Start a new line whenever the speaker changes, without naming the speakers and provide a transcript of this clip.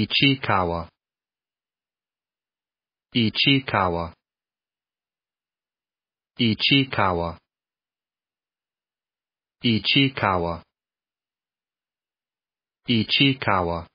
Ichikawa Ichikawa Ichikawa Ichikawa Ichikawa